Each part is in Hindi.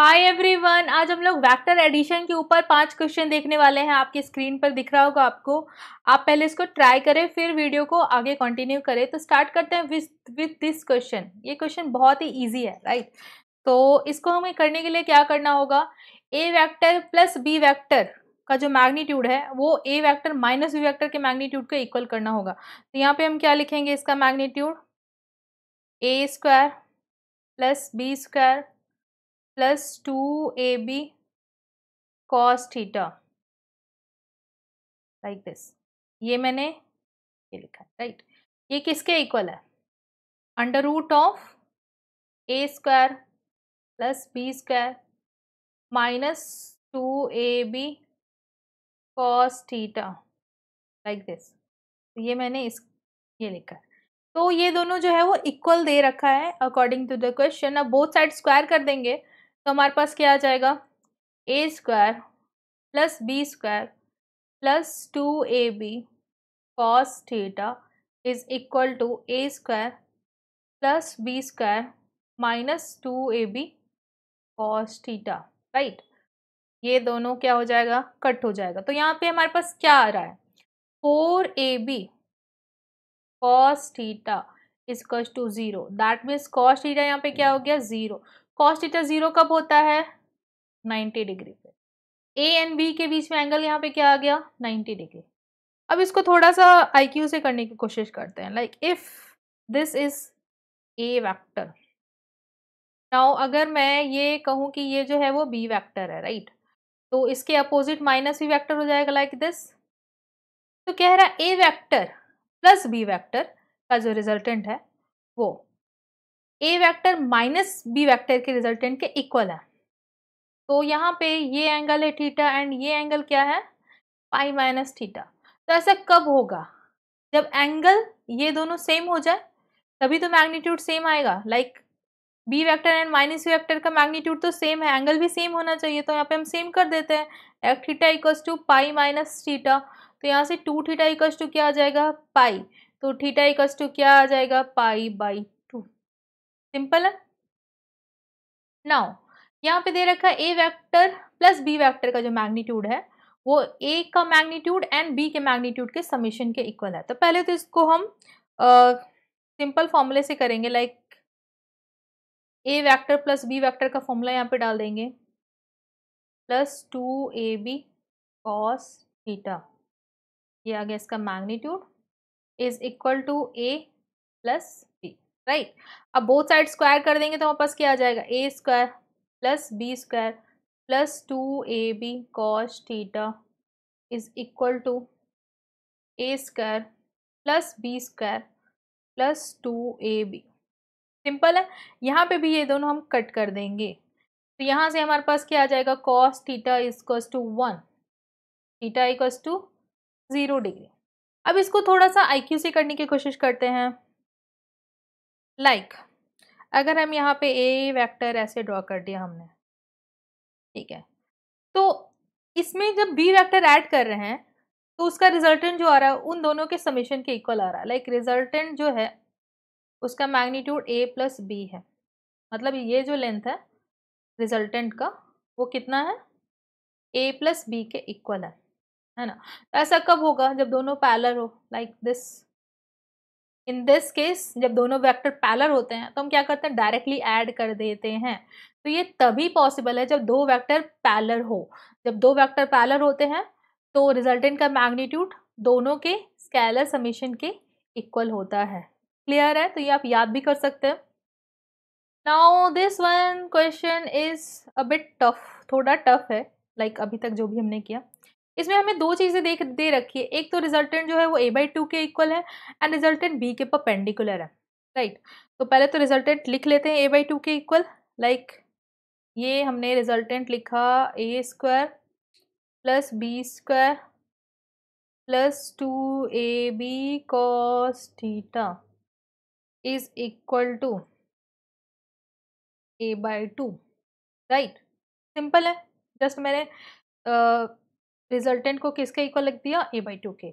हाय एवरीवन आज हम लोग वेक्टर एडिशन के ऊपर पांच क्वेश्चन देखने वाले हैं आपके स्क्रीन पर दिख रहा होगा आपको आप पहले इसको ट्राई करें फिर वीडियो को आगे कंटिन्यू करें तो स्टार्ट करते हैं विथ विथ दिस क्वेश्चन ये क्वेश्चन बहुत ही इजी है राइट तो इसको हमें करने के लिए क्या करना होगा A vector plus B vector का जो मैग्नीट्यूड है वो A vector minus B vector के मैग्नीट्यूड को इक्वल करना होगा तो यहाँ पे हम क्या लिखेंगे इसका magnitude A square plus B square plus two A B cos theta like this ये मैंने ये लिखा राइट ये किसके इक्वल है under root of A square plus B square minus two A B cos theta like this ये मैंने इस ये लिखा है तो ये दोनों जो है वो इक्वल दे रखा है अकॉर्डिंग टू द क्वेश्चन अब बोथ साइड स्क्वायर कर देंगे तो हमारे पास क्या आ जाएगा A square plus B square plus two A B cos theta is equal to A square plus B square minus two A B cos theta right ये दोनों क्या हो जाएगा कट हो जाएगा तो यहाँ पे हमारे पास क्या आ रहा है four A B cos theta is equals to zero that means cos theta यहाँ पे क्या हो गया ज़ीरो कॉस्ट थीटा जीरो कब होता है नाइन्टी डिग्री पे ए एंड बी के बीच में एंगल यहाँ पे क्या आ गया नाइन्टी डिग्री अब इसको थोड़ा सा क्यू से करने की कोशिश करते हैं like if this is A vector now अगर मैं ये कहूँ कि ये जो है वो बी वैक्टर है राइट right? तो इसके अपोजिट माइनस बी वैक्टर हो जाएगा लाइक दिस तो कह रहा A vector plus B vector का जो रिजल्टेंट है वो A vector minus B vector के रिजल्टेंट के इक्वल है तो यहाँ पे ये एंगल है थीटा एंड ये एंगल क्या है पाई माइनस थीटा तो ऐसा कब होगा जब एंगल ये दोनों सेम हो जाए तभी तो मैग्नीट्यूड सेम आएगा like B vector and minus B vector का मैग्नीट्यूड तो सेम है एंगल भी सेम होना चाहिए तो यहाँ पे हम सेम कर देते हैं एक theta equals to pi minus theta तो यहाँ से टू थीटा इक्वल्स टू क्या आ जाएगा पाई तो थीटा इक्वल्स टू क्या आ जाएगा पाई बाई सिंपल है नाउ यहाँ पे दे रखा है A vector plus B vector का जो मैग्नीट्यूड है वो ए का मैग्नीट्यूड एंड बी के मैग्नीट्यूड के समीशन के इक्वल है तो पहले तो इसको हम सिंपल फॉर्मूले से करेंगे like A vector plus B vector का फॉर्मूला यहाँ पे डाल देंगे plus two A B cos theta ये आ गया इसका magnitude is equal to A plus B right अब बोथ साइड स्क्वायर कर देंगे तो हमारे पास क्या आ जाएगा A square plus B square plus two A B cos theta is equal to A square plus B square plus two A B simple है यहाँ पे भी ये दोनों हम कट कर देंगे तो यहाँ से हमारे पास क्या आ जाएगा cos theta इजक्वस to one theta equals to zero degree अब इसको थोड़ा सा आईक्यू से करने की कोशिश करते हैं लाइक like, अगर हम यहाँ पे ए वेक्टर ऐसे ड्रॉ कर दिया हमने ठीक है तो इसमें जब बी वेक्टर ऐड कर रहे हैं तो उसका रिजल्टेंट जो आ रहा है उन दोनों के समीशन के इक्वल आ रहा है लाइक रिजल्टेंट जो है उसका मैग्नीट्यूड ए प्लस बी है मतलब ये जो लेंथ है रिजल्टेंट का वो कितना है ए प्लस बी के इक्वल है है ना ऐसा कब होगा जब दोनों पैलर हो like this in this case जब दोनों वेक्टर पैलर होते हैं तो हम क्या करते हैं डायरेक्टली ऐड कर देते हैं तो ये तभी पॉसिबल है जब दो वेक्टर पैलर हो जब दो वेक्टर पैलर होते हैं तो रिजल्टेंट का मैग्नीट्यूड दोनों के स्केलर समीशन के इक्वल होता है क्लियर है तो ये आप याद भी कर सकते हैं now this one question is a bit tough थोड़ा टफ है लाइक like अभी तक जो भी हमने किया इसमें हमें दो चीज़ें देख दे रखी है एक तो रिजल्टेंट जो है वो ए बाई टू के इक्वल है एंड रिजल्टेंट बी के परपेंडिकुलर है राइट right. तो पहले तो रिजल्टेंट लिख लेते हैं ए बाई टू के इक्वल लाइक ये हमने रिजल्टेंट लिखा A square plus B square plus two A B cos theta is equal to A by two right simple है जस्ट मैंने रिजल्टेंट को किसके इक्वल लिख दिया ए बाई टू के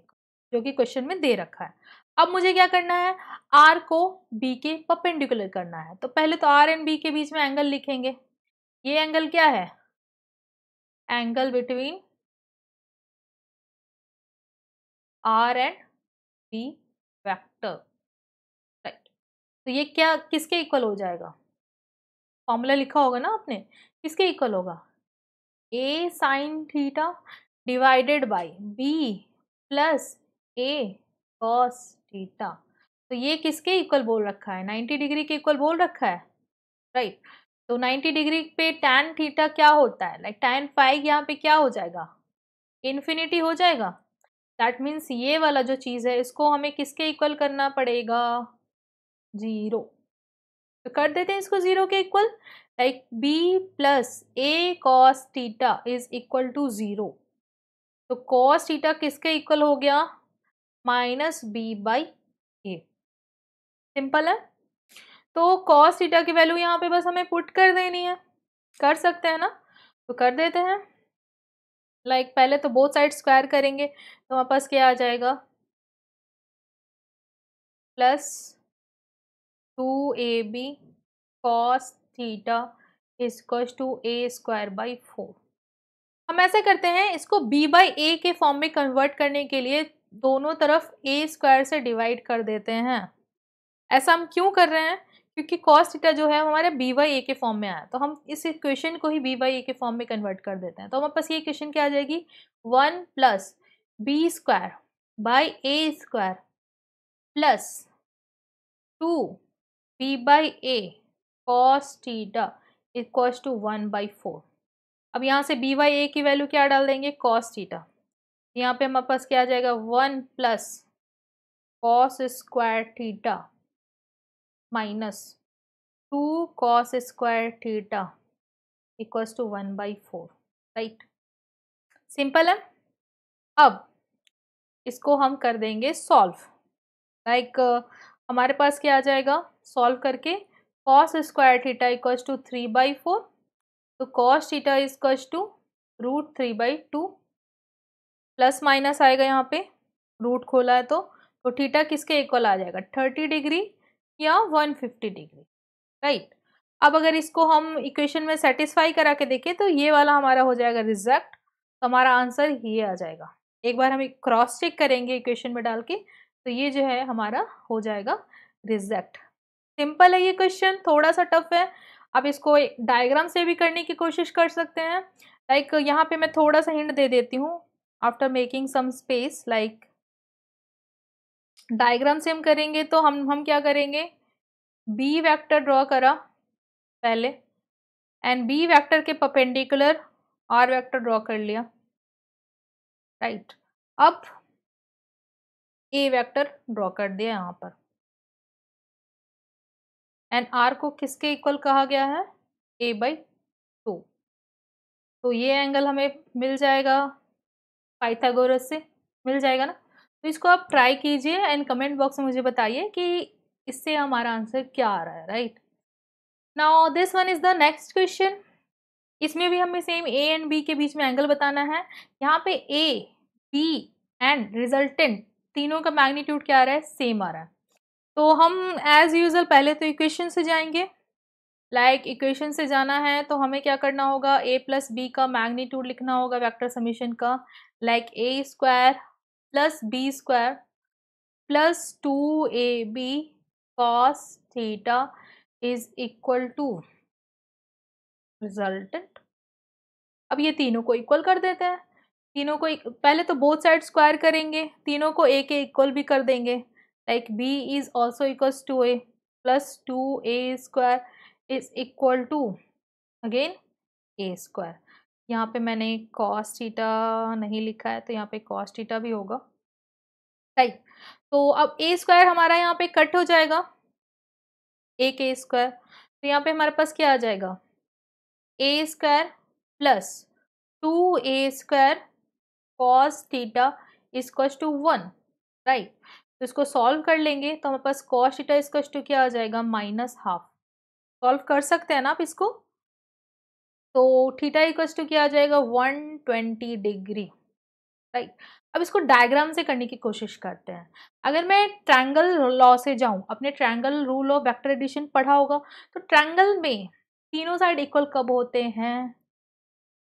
जो कि क्वेश्चन में दे रखा है अब मुझे क्या करना है आर को बी के परपेंडिकुलर करना है तो पहले तो आर एंड बी के बीच में एंगल लिखेंगे ये एंगल क्या है angle between R and B vector right तो ये क्या किसके इक्वल हो जाएगा फॉर्मूला लिखा होगा ना आपने किसके इक्वल होगा A sine theta divided by B plus A cos theta तो ये किसके इक्वल बोल रखा है 90 डिग्री के इक्वल बोल रखा है राइट right. तो 90 डिग्री पे टैन थीटा क्या होता है लाइक टैन फाइव यहाँ पे क्या हो जाएगा इन्फिनिटी हो जाएगा दैट मीन्स ये वाला जो चीज़ है इसको हमें किसके इक्वल करना पड़ेगा जीरो तो कर देते हैं इसको जीरो के equal like B plus A cos theta is equal to zero तो कॉस थीटा किसके इक्वल हो गया minus B by A simple है तो कॉस थीटा की वैल्यू यहाँ पे बस हमें पुट कर देनी है कर सकते हैं ना तो कर देते हैं लाइक like, पहले तो बोथ साइड स्क्वायर करेंगे तो हमारे पास क्या आ जाएगा plus two A B cos theta is to A square by four हम ऐसा करते हैं इसको b बाई ए के फॉर्म में कन्वर्ट करने के लिए दोनों तरफ ए स्क्वायर से डिवाइड कर देते हैं ऐसा हम क्यों कर रहे हैं क्योंकि कॉस थीटा जो है हमारे बी वाई ए के फॉर्म में आया तो हम इस इक्वेशन को ही बी बाई ए के फॉर्म में कन्वर्ट कर देते हैं तो हमारे पास ये इक्वेशन क्या आ जाएगी one plus B square by A square plus two B by A cos theta equals to one by four अब यहाँ से बी वाई ए की वैल्यू क्या डाल देंगे कॉस थीटा यहाँ पे हमारे पास क्या आ जाएगा one plus cos square theta minus two cos square theta equals to one by four right simple है अब इसको हम कर देंगे सॉल्व लाइक like, uh, हमारे पास क्या आ जाएगा सॉल्व करके cos square theta equals to three by four तो कॉस थीटा इज कच two root three by two plus minus आएगा यहाँ पे रूट खोला है तो तो थीटा किसके इक्वल आ जाएगा थर्टी डिग्री या वन फिफ्टी डिग्री राइट अब अगर इसको हम इक्वेशन में सेटिस्फाई करा के देखें तो ये वाला हमारा हो जाएगा रिजल्ट तो हमारा आंसर ये आ जाएगा एक बार हम क्रॉस चेक करेंगे इक्वेशन में डाल के तो ये जो है हमारा हो जाएगा रिजेक्ट सिंपल है ये क्वेश्चन थोड़ा सा टफ है आप इसको डायग्राम से भी करने की कोशिश कर सकते हैं लाइक like, यहाँ पे मैं थोड़ा सा हिंट दे देती हूँ after making some space like diagram से हम करेंगे तो हम हम क्या करेंगे बी वेक्टर ड्रॉ करा पहले एंड बी वेक्टर के पपेंडिकुलर आर वेक्टर ड्रॉ कर लिया राइट right. अब ए वेक्टर ड्रॉ कर दिया यहाँ पर एंड आर को किसके इक्वल कहा गया है ए बाई टू तो ये एंगल हमें मिल जाएगा पाइथागोरस से मिल जाएगा ना तो इसको आप ट्राई कीजिए एंड कमेंट बॉक्स में मुझे बताइए कि इससे हमारा आंसर क्या आ रहा है right now this one is the next question इसमें भी हमें सेम ए एंड बी के बीच में एंगल बताना है यहाँ पे ए बी एंड रिजल्टेंट तीनों का मैग्नीट्यूड क्या आ रहा है सेम आ रहा है तो हम एज़ यूज़ल पहले तो इक्वेशन से जाएंगे लाइक like, इक्वेशन से जाना है तो हमें क्या करना होगा ए प्लस बी का मैग्नीट्यूड लिखना होगा वेक्टर समीशन का like A square plus B square plus two A B cos theta is equal to resultant अब ये तीनों को इक्वल कर देते हैं तीनों को पहले तो बोथ साइड स्क्वायर करेंगे तीनों को ए के इक्वल भी कर देंगे like b is also equals to a plus 2a square is equal to again a square यहाँ पे मैंने cos टीटा नहीं लिखा है तो यहाँ पे cos टीटा भी होगा राइट तो अब a स्क्वायर हमारा यहाँ पे कट हो जाएगा ए के स्क्वायर तो यहाँ पे हमारे पास क्या आ जाएगा A square plus two A square cos theta इजक्वस to one right तो इसको सॉल्व कर लेंगे तो हमारे पास कॉस थीटा इसका टू क्या आ जाएगा माइनस हाफ सॉल्व कर सकते हैं ना आप इसको तो थीटा इक्वस टू क्या आ जाएगा वन ट्वेंटी डिग्री राइट अब इसको डायग्राम से करने की कोशिश करते हैं अगर मैं ट्रायंगल लॉ से जाऊं अपने triangle rule of vector addition पढ़ा होगा तो ट्रायंगल में तीनों साइड इक्वल कब होते हैं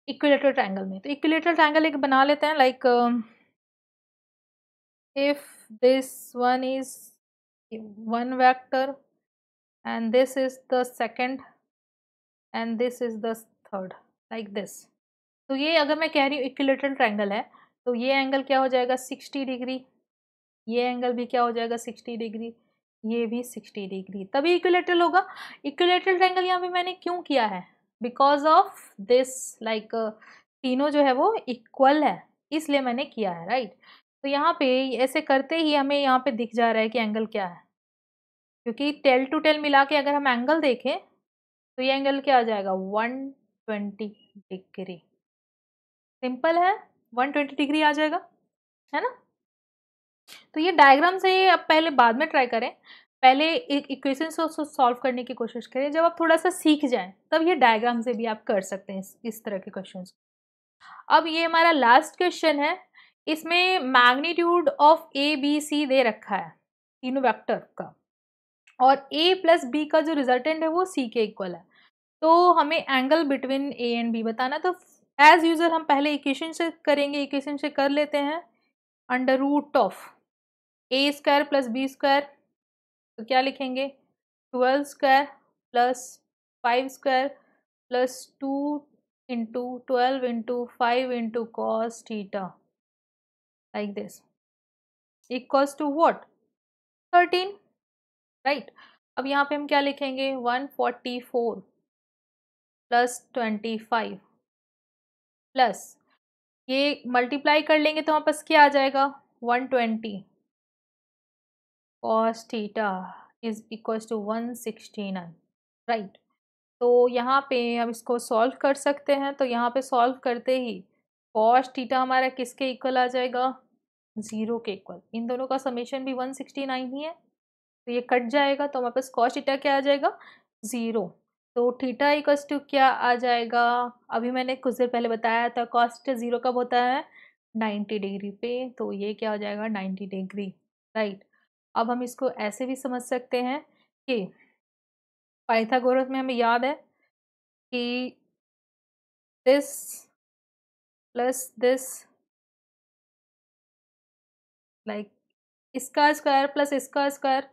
इक्विलेटरल ट्रायंगल में तो इक्विलेटरल ट्रायंगल एक बना लेते हैं like if um, this one is one vector and this is the second and this is the third like this तो ये अगर मैं कह रही हूँ इक्विलेटरल ट्रायंगल है तो ये एंगल क्या हो जाएगा सिक्सटी डिग्री ये एंगल भी क्या हो जाएगा सिक्सटी डिग्री ये भी सिक्सटी डिग्री तभी इक्विलेटरल होगा इक्विलेटरल ट्रायंगल यहाँ पे मैंने क्यों किया है बिकॉज ऑफ दिस लाइक तीनों जो है वो इक्वल है इसलिए मैंने किया है राइट right? तो यहाँ पे ऐसे करते ही हमें यहाँ पे दिख जा रहा है कि एंगल क्या है क्योंकि टेल टू टेल मिला के अगर हम एंगल देखें तो ये एंगल क्या आ जाएगा वन ट्वेंटी डिग्री सिंपल है वन ट्वेंटी डिग्री आ जाएगा है ना तो ये डायग्राम से अब पहले बाद में ट्राई करें पहले एक इक्वेशन से उसको सॉल्व करने की कोशिश करें जब आप थोड़ा सा सीख जाएं तब ये डायग्राम से भी आप कर सकते हैं इस, इस तरह के क्वेश्चन अब ये हमारा लास्ट क्वेश्चन है इसमें magnitude of A B C दे रखा है तीनों वेक्टर का और ए प्लस बी का जो रिजल्टेंट है वो सी के इक्वल है तो हमें angle between A and B बताना तो एज यूजर हम पहले इक्वेशन से करेंगे इक्वेशन से कर लेते हैं under root of A square plus B square तो क्या लिखेंगे twelve square plus five square plus two into twelve into five into cos theta like this equals to what 13 right अब यहाँ पे हम क्या लिखेंगे one forty four plus twenty five plus ये मल्टीप्लाई कर लेंगे तो हमारे पास क्या आ जाएगा one twenty cos theta is equals to one sixty nine right तो यहाँ पे हम इसको सॉल्व कर सकते हैं तो यहाँ पे सॉल्व करते ही कॉस्ट थीटा हमारा किसके इक्वल आ जाएगा जीरो के इक्वल इन दोनों का समेशन भी वन सिक्सटी नाइन ही है तो ये कट जाएगा तो हमारे पास कॉस्ट थीटा क्या आ जाएगा ज़ीरो तो थीटा इक्व टू क्या आ जाएगा अभी मैंने कुछ देर पहले बताया था कॉस्ट ज़ीरो कब होता है नाइन्टी डिग्री पे तो ये क्या हो जाएगा नाइन्टी डिग्री राइट अब हम इसको ऐसे भी समझ सकते हैं कि पाइथागोरस में हमें याद है कि दिस प्लस दिस लाइक इसका स्क्वायर प्लस इसका स्क्वायर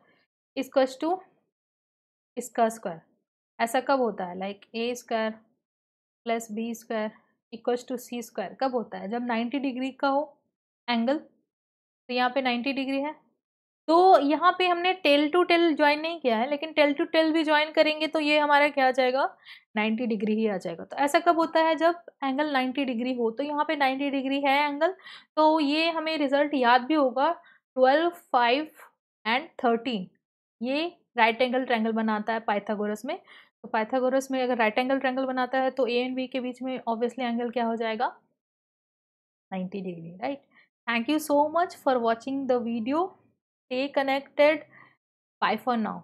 इसक्स टू इसका स्क्वायर ऐसा कब होता है like A square plus B square equals to C square कब होता है जब नाइन्टी डिग्री का हो एंगल तो यहाँ पे नाइन्टी डिग्री है तो यहाँ पे हमने टेल टू टेल ज्वाइन नहीं किया है लेकिन टेल टू टेल भी ज्वाइन करेंगे तो ये हमारा क्या आ जाएगा 90 डिग्री ही आ जाएगा तो ऐसा कब होता है जब एंगल 90 डिग्री हो तो यहाँ पे 90 डिग्री है एंगल तो ये हमें रिजल्ट याद भी होगा ट्वेल्व फाइव एंड थर्टीन ये राइट एंगल ट्रैंगल बनाता है पाइथागोरस में तो पाइथागोरस में अगर राइट एंगल ट्रैंगल बनाता है तो ए एंड बी के बीच में ऑब्वियसली एंगल क्या हो जाएगा ninety degree right thank you so much for watching the video stay connected bye for now